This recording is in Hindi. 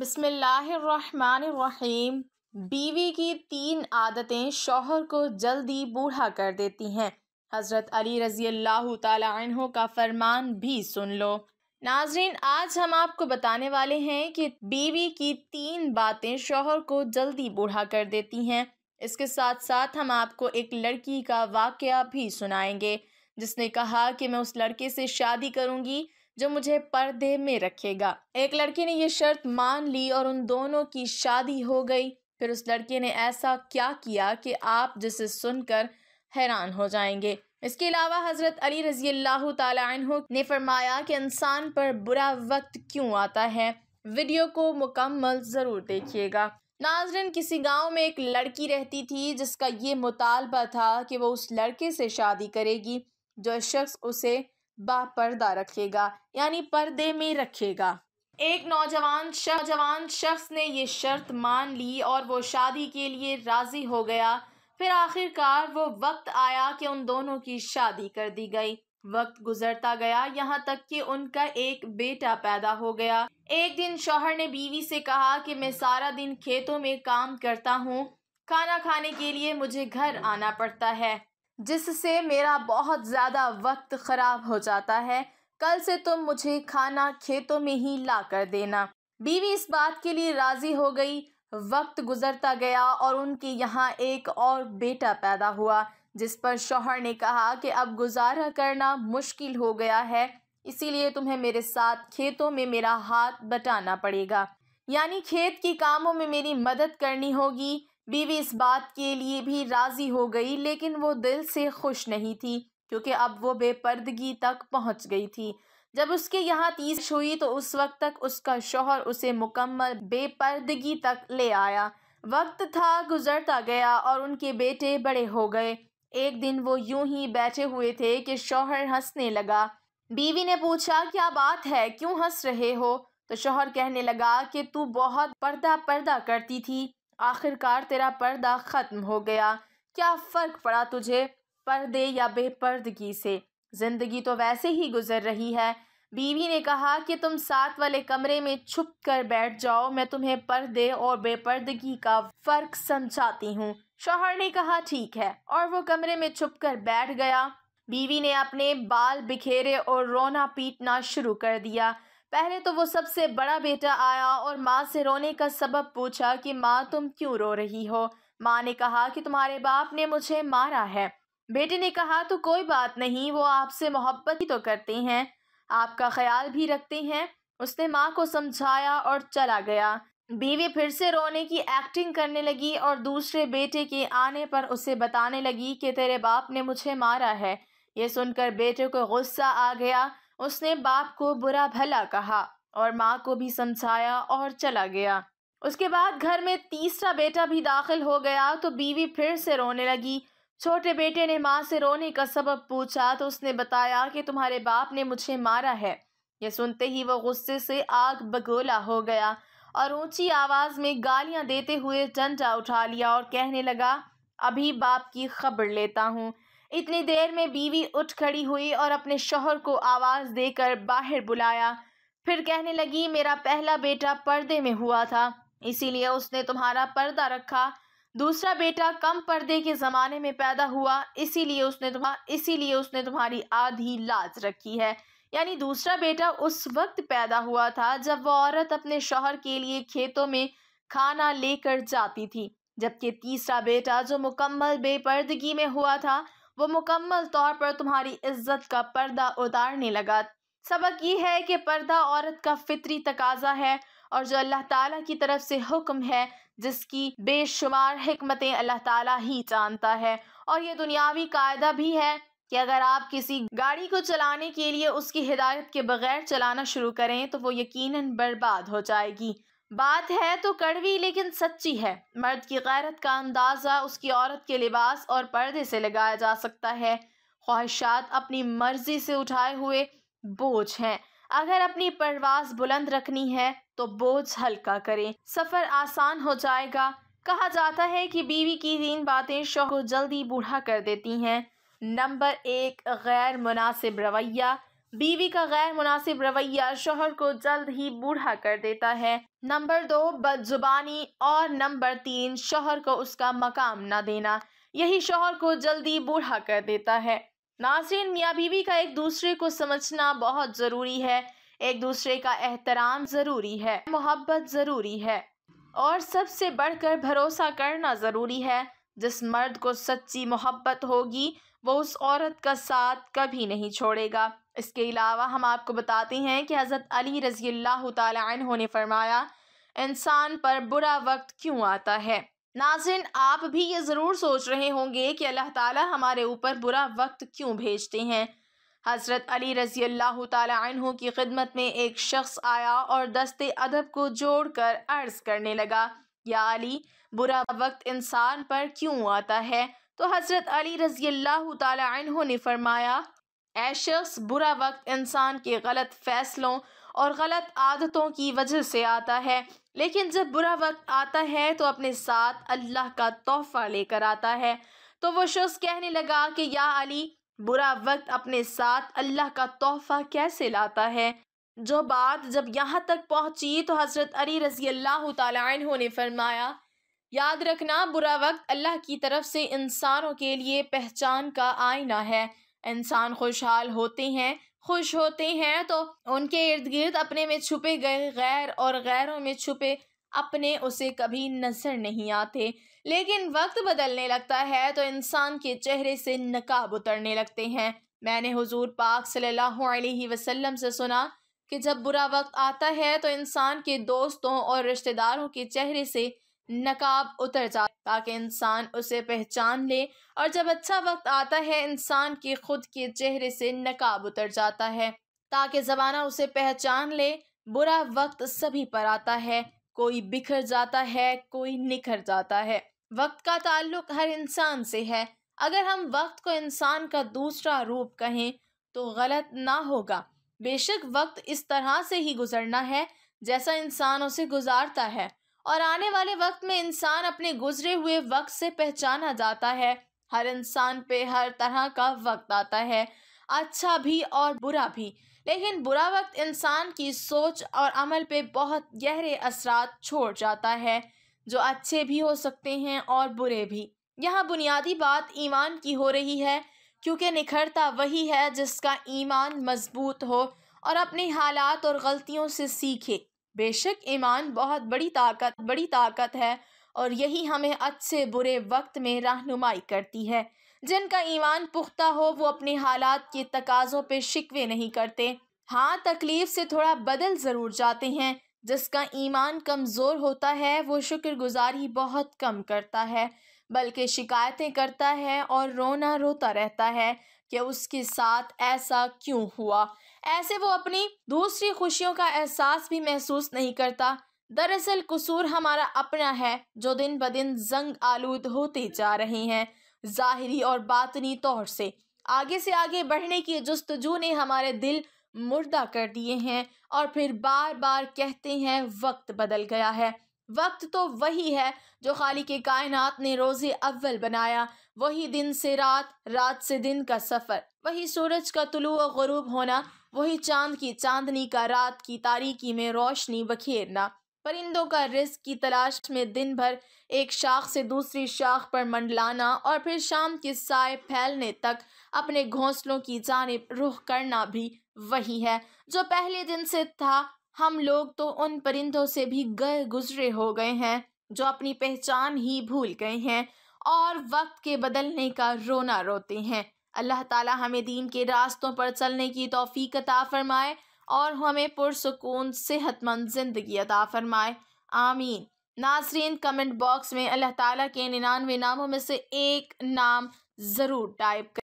बसमीम बीवी की तीन आदतें शोहर को जल्दी बूढ़ा कर देती हैं हज़रत अली रज़ी अल्लाह का फरमान भी सुन लो नाजरीन आज हम आपको बताने वाले हैं कि बीवी की तीन बातें शोहर को जल्दी बूढ़ा कर देती हैं इसके साथ साथ हम आपको एक लड़की का वाक़ भी सुनाएंगे जिसने कहा कि मैं उस लड़के से शादी करूँगी जो मुझे पर्दे में रखेगा एक लड़की ने यह शर्त मान ली और उन दोनों की शादी हो गई फिर उस लड़के ने ऐसा क्या किया कि आप जिसे सुनकर हैरान हो जाएंगे इसके अलावा हज़रत अली रजी अल्लाह तु ने फरमाया कि इंसान पर बुरा वक्त क्यों आता है वीडियो को मुकम्मल ज़रूर देखिएगा नाजरन किसी गांव में एक लड़की रहती थी जिसका ये मुतालबा था कि वो उस लड़के से शादी करेगी जो शख्स उसे बा पर्दा रखेगा यानी पर्दे में रखेगा एक नौजवान नौजवान शख्स ने ये शर्त मान ली और वो शादी के लिए राज़ी हो गया फिर आखिरकार वो वक्त आया कि उन दोनों की शादी कर दी गई वक्त गुजरता गया यहाँ तक कि उनका एक बेटा पैदा हो गया एक दिन शोहर ने बीवी से कहा कि मैं सारा दिन खेतों में काम करता हूँ खाना खाने के लिए मुझे घर आना पड़ता है जिससे मेरा बहुत ज़्यादा वक्त ख़राब हो जाता है कल से तुम मुझे खाना खेतों में ही ला कर देना बीवी इस बात के लिए राज़ी हो गई वक्त गुजरता गया और उनके यहाँ एक और बेटा पैदा हुआ जिस पर शोहर ने कहा कि अब गुजारा करना मुश्किल हो गया है इसीलिए तुम्हें मेरे साथ खेतों में मेरा हाथ बटाना पड़ेगा यानी खेत के कामों में मेरी मदद करनी होगी बीवी इस बात के लिए भी राज़ी हो गई लेकिन वो दिल से खुश नहीं थी क्योंकि अब वो बेपर्दगी तक पहुंच गई थी जब उसके यहाँ तीस हुई तो उस वक्त तक उसका शोहर उसे मुकम्मल बेपर्दगी तक ले आया वक्त था गुजरता गया और उनके बेटे बड़े हो गए एक दिन वो यूं ही बैठे हुए थे कि शोहर हंसने लगा बीवी ने पूछा क्या बात है क्यों हंस रहे हो तो शोहर कहने लगा कि तू बहुत पर्दा पर्दा करती थी आखिरकार तेरा पर्दा ख़त्म हो गया क्या फ़र्क पड़ा तुझे पर्दे या बेपर्दगी से ज़िंदगी तो वैसे ही गुजर रही है बीवी ने कहा कि तुम साथ वाले कमरे में छुप कर बैठ जाओ मैं तुम्हें पर्दे और बेपर्दगी का फ़र्क समझाती हूँ शोहर ने कहा ठीक है और वो कमरे में छुप कर बैठ गया बीवी ने अपने बाल बिखेरे और रोना पीटना शुरू कर दिया पहले तो वो सबसे बड़ा बेटा आया और माँ से रोने का सबब पूछा कि माँ तुम क्यों रो रही हो माँ ने कहा कि तुम्हारे बाप ने मुझे मारा है बेटे ने कहा तो कोई बात नहीं वो आपसे मोहब्बत ही तो करते हैं आपका ख्याल भी रखते हैं उसने माँ को समझाया और चला गया बीवी फिर से रोने की एक्टिंग करने लगी और दूसरे बेटे के आने पर उसे बताने लगी कि तेरे बाप ने मुझे मारा है ये सुनकर बेटे को गुस्सा आ गया उसने बाप को बुरा भला कहा और माँ को भी समझाया और चला गया उसके बाद घर में तीसरा बेटा भी दाखिल हो गया तो बीवी फिर से रोने लगी छोटे बेटे ने माँ से रोने का सबब पूछा तो उसने बताया कि तुम्हारे बाप ने मुझे मारा है यह सुनते ही वह गुस्से से आग बगोला हो गया और ऊंची आवाज़ में गालियाँ देते हुए डंडा उठा लिया और कहने लगा अभी बाप की खबर लेता हूँ इतनी देर में बीवी उठ खड़ी हुई और अपने शोहर को आवाज़ देकर बाहर बुलाया फिर कहने लगी मेरा पहला बेटा पर्दे में हुआ था इसीलिए उसने तुम्हारा पर्दा रखा दूसरा बेटा कम पर्दे के ज़माने में पैदा हुआ इसीलिए उसने तुम्हारा इसीलिए उसने तुम्हारी आधी लाज रखी है यानी दूसरा बेटा उस वक्त पैदा हुआ था जब वो औरत अपने शोहर के लिए खेतों में खाना लेकर जाती थी जबकि तीसरा बेटा जो मुकम्मल बेपर्दगी में हुआ था वो मुकम्मल तौर पर तुम्हारी इज्जत का पर्दा उतारने लगा सबक ये है कि पर्दा औरत का फितरी तकाजा है और जो अल्लाह ताला की तरफ से हुक्म है जिसकी बेशुमार हमतें अल्लाह ताला ही जानता है और ये दुनियावी कायदा भी है कि अगर आप किसी गाड़ी को चलाने के लिए उसकी हिदायत के बगैर चलाना शुरू करें तो वो यकीनन बर्बाद हो जाएगी बात है तो कड़वी लेकिन सच्ची है मर्द की गैरत का अंदाज़ा उसकी औरत के लिबास और पर्दे से लगाया जा सकता है ख्वाहिशात अपनी मर्जी से उठाए हुए बोझ हैं अगर अपनी परवाज बुलंद रखनी है तो बोझ हल्का करें सफ़र आसान हो जाएगा कहा जाता है कि बीवी की तीन बातें शोहर जल्दी बूढ़ा कर देती हैं नंबर एक गैर मुनासिब रवैया बीवी का गैर मुनासिब रवैया शोहर को जल्द ही बूढ़ा कर देता है नंबर दो बदजुबानी और नंबर तीन शोहर को उसका मकाम ना देना यही शोहर को जल्दी बूढ़ा कर देता है नासरीन मियाँ बीवी का एक दूसरे को समझना बहुत ज़रूरी है एक दूसरे का एहतराम ज़रूरी है मोहब्बत ज़रूरी है और सबसे बढ़कर भरोसा करना ज़रूरी है जिस मर्द को सच्ची मोहब्बत होगी वो उस औरत का साथ कभी नहीं छोड़ेगा इसके अलावा हम आपको बताते हैं कि हज़रत अली रज़ी तु ने फरमाया इंसान पर बुरा वक्त क्यों आता है नाजिन आप भी ये ज़रूर सोच रहे होंगे कि अल्लाह ताला हमारे ऊपर बुरा वक्त क्यों भेजते हैं हज़रत अली रज़ी अल्लाह तु की खिदमत में एक शख्स आया और दस्ते अदब को जोड़ कर अर्ज़ करने लगा या अली बुरा वक्त इंसान पर क्यों आता है तो हज़रत अली रज़ी अल्लाह ने फरमाया ए शख्स बुरा वक्त इंसान के गलत फ़ैसलों और गलत आदतों की वजह से आता है लेकिन जब बुरा वक्त आता है तो अपने साथ अल्लाह का तोहफ़ा लेकर आता है तो वो शख्स कहने लगा कि या अली बुरा वक्त अपने साथ अल्लाह का तोहफ़ा कैसे लाता है जो बात जब यहाँ तक पहुँची तो हज़रत अली रज़ी अल्लाह तु ने फरमाया याद रखना बुरा वक्त अल्लाह की तरफ से इंसानों के लिए पहचान का आईना है इंसान खुशहाल होते हैं खुश होते हैं तो उनके इर्द गिर्द अपने में छुपे गए गैर और गैरों में छुपे अपने उसे कभी नजर नहीं आते लेकिन वक्त बदलने लगता है तो इंसान के चेहरे से नकाब उतरने लगते हैं मैंने हुजूर पाक सल्लल्लाहु अलैहि वसल्लम से सुना कि जब बुरा वक्त आता है तो इंसान के दोस्तों और रिश्तेदारों के चेहरे से नकाब उतर जाता ताकि इंसान उसे पहचान ले और जब अच्छा वक्त आता है इंसान के खुद के चेहरे से नकाब उतर जाता है ताकि ज़माना उसे पहचान ले बुरा वक्त सभी पर आता है कोई बिखर जाता है कोई निखर जाता है वक्त का ताल्लुक हर इंसान से है अगर हम वक्त को इंसान का दूसरा रूप कहें तो गलत ना होगा बेशक वक्त इस तरह से ही गुजरना है जैसा इंसान उसे गुजारता है और आने वाले वक्त में इंसान अपने गुजरे हुए वक्त से पहचाना जाता है हर इंसान पे हर तरह का वक्त आता है अच्छा भी और बुरा भी लेकिन बुरा वक्त इंसान की सोच और अमल पे बहुत गहरे असरात छोड़ जाता है जो अच्छे भी हो सकते हैं और बुरे भी यहाँ बुनियादी बात ईमान की हो रही है क्योंकि निखरता वही है जिसका ईमान मजबूत हो और अपने हालात और गलतियों से सीखे बेशक ईमान बहुत बड़ी ताकत बड़ी ताकत है और यही हमें अच्छे बुरे वक्त में रहनुमाई करती है जिनका ईमान पुख्ता हो वो अपने हालात के तकाज़ों पे शिकवे नहीं करते हाँ तकलीफ़ से थोड़ा बदल ज़रूर जाते हैं जिसका ईमान कमज़ोर होता है वो शुक्रगुजारी बहुत कम करता है बल्कि शिकायतें करता है और रोना रोता रहता है कि उसके साथ ऐसा क्यों हुआ ऐसे वो अपनी दूसरी खुशियों का एहसास भी महसूस नहीं करता दरअसल कसूर हमारा अपना है जो दिन ब दिन जंग आलूद होते जा रहे हैं ज़ाहरी और बातनी तौर से आगे से आगे बढ़ने की जस्तजू ने हमारे दिल मुर्दा कर दिए हैं और फिर बार बार कहते हैं वक्त बदल गया है वक्त तो वही है जो खाली के कायनात ने रोज़े अव्वल बनाया वही दिन से रात रात से दिन का सफ़र वही सूरज का तुलू व गरूब होना वही चांद की चांदनी का रात की तारीकी में रोशनी बखेरना परिंदों का रिस्क की तलाश में दिन भर एक शाख से दूसरी शाख पर मंडलाना और फिर शाम के साय फैलने तक अपने घोंसलों की जानब रुख करना भी वही है जो पहले दिन से था हम लोग तो उन परिंदों से भी गए गुजरे हो गए हैं जो अपनी पहचान ही भूल गए हैं और वक्त के बदलने का रोना रोते हैं अल्लाह ताला हमें दीन के रास्तों पर चलने की तोफ़ी अता फ़रमाए और हमें पुरसकून सेहतमंद ज़िंदगी अता फ़रमाए आमीन नासरीन कमेंट बॉक्स में अल्लाह ताला के निन्यानवे नामों में से एक नाम ज़रूर टाइप कर